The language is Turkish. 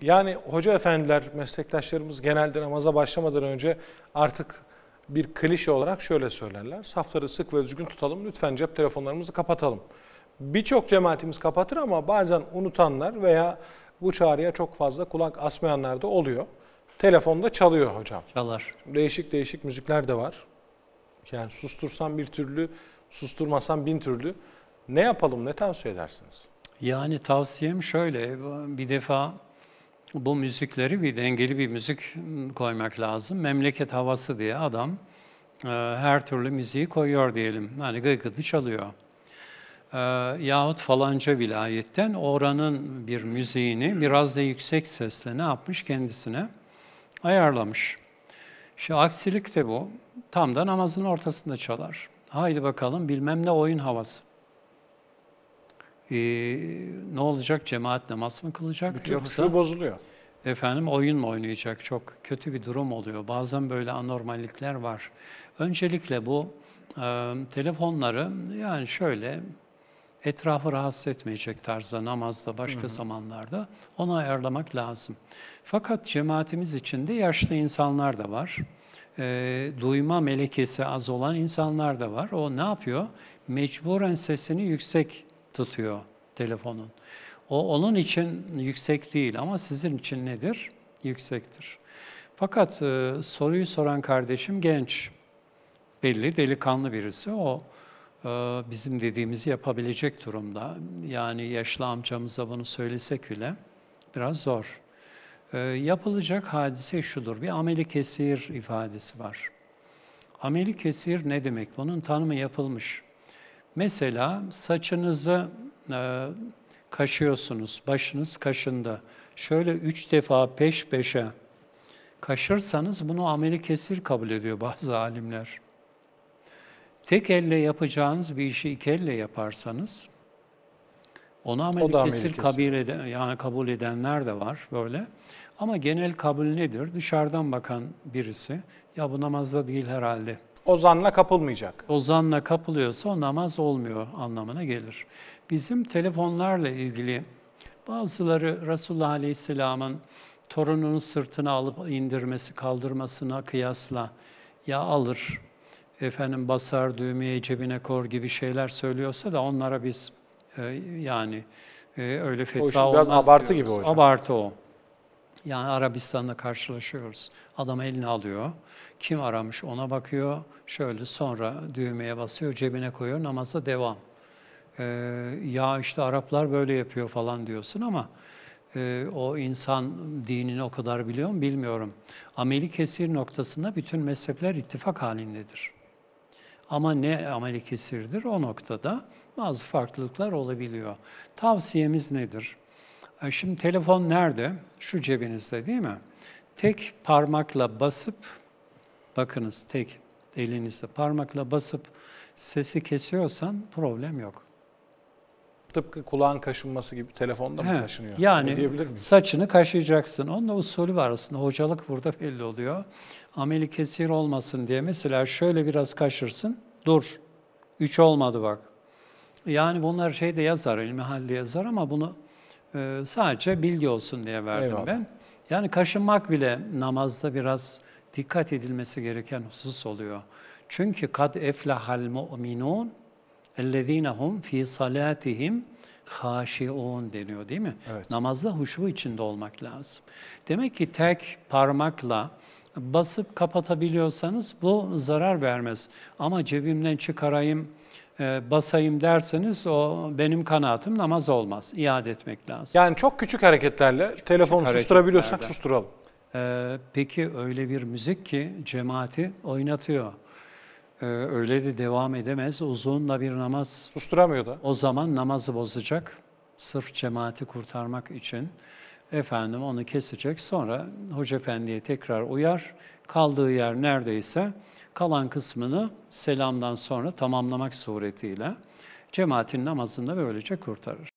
Yani hoca efendiler, meslektaşlarımız genelde namaza başlamadan önce artık bir klişe olarak şöyle söylerler. Safları sık ve düzgün tutalım, lütfen cep telefonlarımızı kapatalım. Birçok cemaatimiz kapatır ama bazen unutanlar veya bu çağrıya çok fazla kulak asmayanlar da oluyor. Telefon da çalıyor hocam. Çalar. Değişik değişik müzikler de var. Yani sustursan bir türlü, susturmasan bin türlü. Ne yapalım, ne tavsiye edersiniz? Yani tavsiyem şöyle, bir defa bu müzikleri bir dengeli bir müzik ıı, koymak lazım. Memleket havası diye adam e, her türlü müziği koyuyor diyelim. Hani gıygıtı çalıyor. E, yahut falanca vilayetten oranın bir müziğini biraz da yüksek sesle ne yapmış kendisine ayarlamış. Şu aksilik de bu. Tam da namazın ortasında çalar. Haydi bakalım bilmem ne oyun havası e, ne olacak? Cemaat namaz mı kılacak? Bütün Yoksa bozuluyor. Efendim oyun mu oynayacak? Çok kötü bir durum oluyor. Bazen böyle anormallikler var. Öncelikle bu e, telefonları yani şöyle etrafı rahatsız etmeyecek tarzda namazda başka hı hı. zamanlarda onu ayarlamak lazım. Fakat cemaatimiz içinde yaşlı insanlar da var. E, duyma melekesi az olan insanlar da var. O ne yapıyor? Mecburen sesini yüksek tutuyor telefonun. O onun için yüksek değil ama sizin için nedir? Yüksektir. Fakat e, soruyu soran kardeşim genç, belli delikanlı birisi. O e, bizim dediğimizi yapabilecek durumda. Yani yaşlı amcamıza bunu söylesek bile biraz zor. E, yapılacak hadise şudur, bir ameli kesir ifadesi var. Ameli kesir ne demek? Bunun tanımı yapılmış. Mesela saçınızı e, kaşıyorsunuz, başınız kaşında. Şöyle üç defa peş peşe kaşırsanız bunu ameli kesir kabul ediyor bazı alimler. Tek elle yapacağınız bir işi iki elle yaparsanız onu ameli, kesir, kesir. Kabul, eden, yani kabul edenler de var böyle. Ama genel kabul nedir? Dışarıdan bakan birisi ya bu namazda değil herhalde Ozanla kapılmayacak. Ozanla kapılıyorsa o namaz olmuyor anlamına gelir. Bizim telefonlarla ilgili bazıları Resulullah Aleyhisselam'ın torununun sırtına alıp indirmesi, kaldırmasına kıyasla ya alır, efendim basar, düğmeye cebine kor gibi şeyler söylüyorsa da onlara biz e, yani e, öyle fetva o olmaz. Biraz abartı diyoruz. gibi hocam. Abartı o. Yani Arabistan'la karşılaşıyoruz. Adam elini alıyor. Kim aramış ona bakıyor. Şöyle sonra düğmeye basıyor, cebine koyuyor. Namaza devam. Ee, ya işte Araplar böyle yapıyor falan diyorsun ama e, o insan dinini o kadar biliyor mu bilmiyorum. Ameli kesir noktasında bütün mezhepler ittifak halindedir. Ama ne ameli kesirdir o noktada bazı farklılıklar olabiliyor. Tavsiyemiz nedir? Şimdi telefon nerede? Şu cebinizde değil mi? Tek parmakla basıp, bakınız tek elinizle parmakla basıp sesi kesiyorsan problem yok. Tıpkı kulağın kaşınması gibi telefonda mı He, kaşınıyor? Yani saçını kaşıyacaksın. Onun da usulü var aslında. Hocalık burada belli oluyor. Ameli kesir olmasın diye mesela şöyle biraz kaşırsın. Dur. Üç olmadı bak. Yani bunlar şeyde yazar, ilmihalde yazar ama bunu ee, sadece bilgi olsun diye verdim Eyvallah. ben. Yani kaşınmak bile namazda biraz dikkat edilmesi gereken husus oluyor. Çünkü kad eflahal mu'minun ellezinehum fi salatihim haşiun deniyor değil mi? Evet. Namazda huşu içinde olmak lazım. Demek ki tek parmakla basıp kapatabiliyorsanız bu zarar vermez. Ama cebimden çıkarayım, e, basayım derseniz o benim kanaatim namaz olmaz. İade etmek lazım. Yani çok küçük hareketlerle çok telefonu küçük susturabiliyorsak susturalım. Ee, peki öyle bir müzik ki cemaati oynatıyor. Ee, öyle de devam edemez. Uzunla bir namaz. Susturamıyor da. O zaman namazı bozacak. Sırf cemaati kurtarmak için. Efendim onu kesecek. Sonra Hoca Efendi'ye tekrar uyar. Kaldığı yer neredeyse Kalan kısmını selamdan sonra tamamlamak suretiyle cemaatin namazında böylece kurtarır.